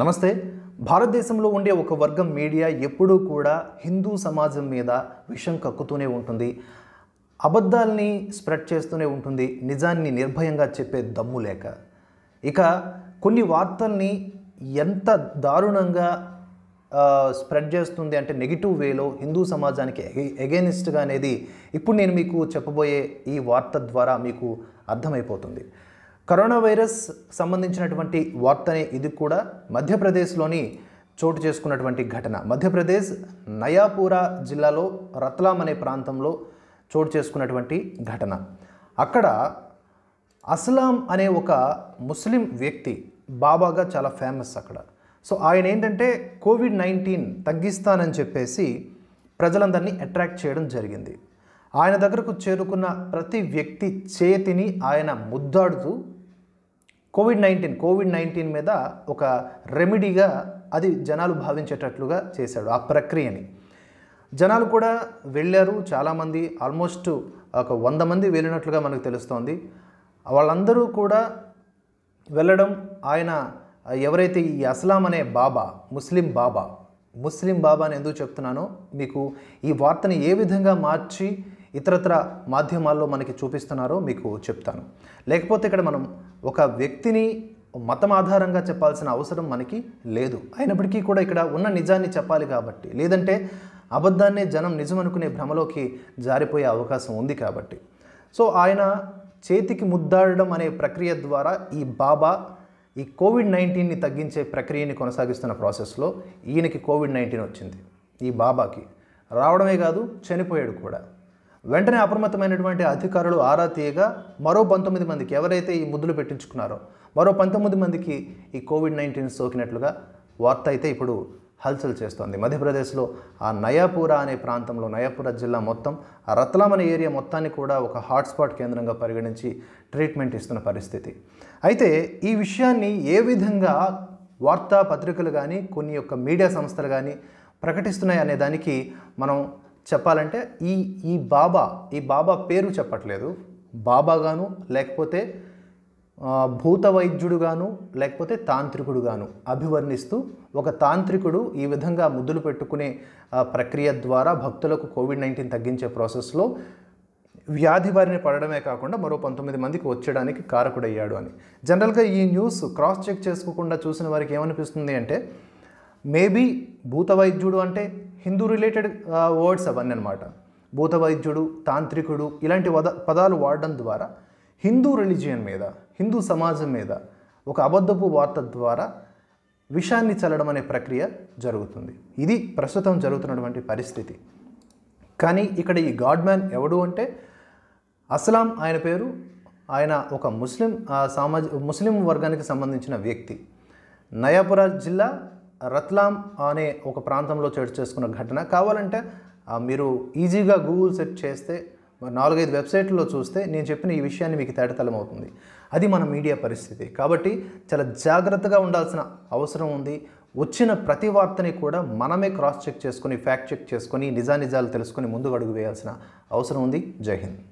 నమస్తే భారతదేశంలో ఉండే ఒక వర్గం మీడియా ఎప్పుడూ కూడా హిందూ సమాజం మీద విషం కక్కుతూనే ఉంటుంది అబద్ధాల్ని స్ప్రెడ్ చేస్తూనే ఉంటుంది నిజాన్ని నిర్భయంగా చెప్పే దమ్ము లేక ఇక కొన్ని వార్తల్ని ఎంత దారుణంగా స్ప్రెడ్ చేస్తుంది అంటే నెగిటివ్ వేలో హిందూ సమాజానికి ఎగెనిస్ట్గా అనేది ఇప్పుడు నేను మీకు చెప్పబోయే ఈ వార్త ద్వారా మీకు అర్థమైపోతుంది కరోనా వైరస్ సంబంధించినటువంటి వార్తనే ఇది కూడా మధ్యప్రదేశ్లోని చోటు చేసుకున్నటువంటి ఘటన మధ్యప్రదేశ్ నయాపూరా జిల్లాలో రత్లాం అనే ప్రాంతంలో చోటు చేసుకున్నటువంటి ఘటన అక్కడ అస్లాం అనే ఒక ముస్లిం వ్యక్తి బాబాగా చాలా ఫేమస్ అక్కడ సో ఆయన ఏంటంటే కోవిడ్ నైన్టీన్ తగ్గిస్తానని చెప్పేసి ప్రజలందరినీ అట్రాక్ట్ చేయడం జరిగింది ఆయన దగ్గరకు చేరుకున్న ప్రతి వ్యక్తి చేతిని ఆయన ముద్దాడుతూ కోవిడ్ నైన్టీన్ కోవిడ్ నైన్టీన్ మీద ఒక రెమెడీగా అది జనాలు భావించేటట్లుగా చేశాడు ఆ ప్రక్రియని జనాలు కూడా వెళ్ళారు చాలామంది ఆల్మోస్ట్ ఒక వంద మంది వెళ్ళినట్లుగా మనకు తెలుస్తోంది వాళ్ళందరూ కూడా వెళ్ళడం ఆయన ఎవరైతే ఈ అస్లాం అనే బాబా ముస్లిం బాబా ముస్లిం బాబా అని ఎందుకు చెప్తున్నానో మీకు ఈ వార్తని ఏ విధంగా మార్చి ఇతరత్ర మాధ్యమాల్లో మనకి చూపిస్తున్నారో మీకు చెప్తాను లేకపోతే ఇక్కడ మనం ఒక వ్యక్తిని మతం ఆధారంగా చెప్పాల్సిన అవసరం మనకి లేదు అయినప్పటికీ కూడా ఇక్కడ ఉన్న నిజాన్ని చెప్పాలి కాబట్టి లేదంటే అబద్ధాన్నే జనం నిజం అనుకునే భ్రమలోకి జారిపోయే అవకాశం ఉంది కాబట్టి సో ఆయన చేతికి ముద్దాడడం అనే ప్రక్రియ ద్వారా ఈ బాబా ఈ కోవిడ్ నైన్టీన్ని తగ్గించే ప్రక్రియని కొనసాగిస్తున్న ప్రాసెస్లో ఈయనకి కోవిడ్ నైన్టీన్ వచ్చింది ఈ బాబాకి రావడమే కాదు చనిపోయాడు కూడా వెంటనే అప్రమత్తమైనటువంటి అధికారులు ఆరా తీయగా మరో పంతొమ్మిది మందికి ఎవరైతే ఈ ముద్దులు పెట్టించుకున్నారో మరో పంతొమ్మిది మందికి ఈ కోవిడ్ నైన్టీన్ సోకినట్లుగా వార్త అయితే ఇప్పుడు హల్చల్ చేస్తోంది మధ్యప్రదేశ్లో ఆ నయాపురా అనే ప్రాంతంలో నయాపురా జిల్లా మొత్తం రత్లాం అనే ఏరియా మొత్తాన్ని కూడా ఒక హాట్స్పాట్ కేంద్రంగా పరిగణించి ట్రీట్మెంట్ ఇస్తున్న పరిస్థితి అయితే ఈ విషయాన్ని ఏ విధంగా వార్తాపత్రికలు కానీ కొన్ని యొక్క మీడియా సంస్థలు కానీ ప్రకటిస్తున్నాయి అనే దానికి మనం చెప్పాలంటే ఈ ఈ బాబా ఈ బాబా పేరు చెప్పట్లేదు బాబాగాను లేకపోతే భూత వైద్యుడుగాను లేకపోతే తాంత్రికుడుగాను అభివర్ణిస్తూ ఒక తాంత్రికుడు ఈ విధంగా ముద్దులు పెట్టుకునే ప్రక్రియ ద్వారా భక్తులకు కోవిడ్ నైన్టీన్ తగ్గించే ప్రాసెస్లో వ్యాధి బారిన పడడమే కాకుండా మరో పంతొమ్మిది మందికి వచ్చేయడానికి కారకుడయ్యాడు అని జనరల్గా ఈ న్యూస్ క్రాస్ చెక్ చేసుకోకుండా చూసిన వారికి ఏమనిపిస్తుంది అంటే మేబీ భూత వైద్యుడు అంటే హిందూ రిలేటెడ్ వర్డ్స్ అవన్నీ అనమాట భూత వైద్యుడు తాంత్రికుడు ఇలాంటి వద పదాలు వాడడం ద్వారా హిందూ రిలీజియన్ మీద హిందూ సమాజం మీద ఒక అబద్ధపు వార్త ద్వారా విషాన్ని చల్లడం అనే ప్రక్రియ జరుగుతుంది ఇది ప్రస్తుతం జరుగుతున్నటువంటి పరిస్థితి కానీ ఇక్కడ ఈ గాడ్ మ్యాన్ ఎవడు అంటే అస్లాం ఆయన పేరు ఆయన ఒక ముస్లిం సామాజిక ముస్లిం వర్గానికి సంబంధించిన వ్యక్తి నయాపుర జిల్లా రత్లాం అనే ఒక ప్రాంతంలో చోటు చేసుకున్న ఘటన కావాలంటే మీరు ఈజీగా గూగుల్ సెర్చ్ చేస్తే నాలుగైదు వెబ్సైట్లో చూస్తే నేను చెప్పిన ఈ విషయాన్ని మీకు తేటతలం అవుతుంది అది మన మీడియా పరిస్థితి కాబట్టి చాలా జాగ్రత్తగా ఉండాల్సిన అవసరం ఉంది వచ్చిన ప్రతి వార్తని కూడా మనమే క్రాస్ చెక్ చేసుకొని ఫ్యాక్ట్ చెక్ చేసుకొని నిజానిజాలు తెలుసుకొని ముందుకు అడుగు వేయాల్సిన అవసరం ఉంది జై హింద్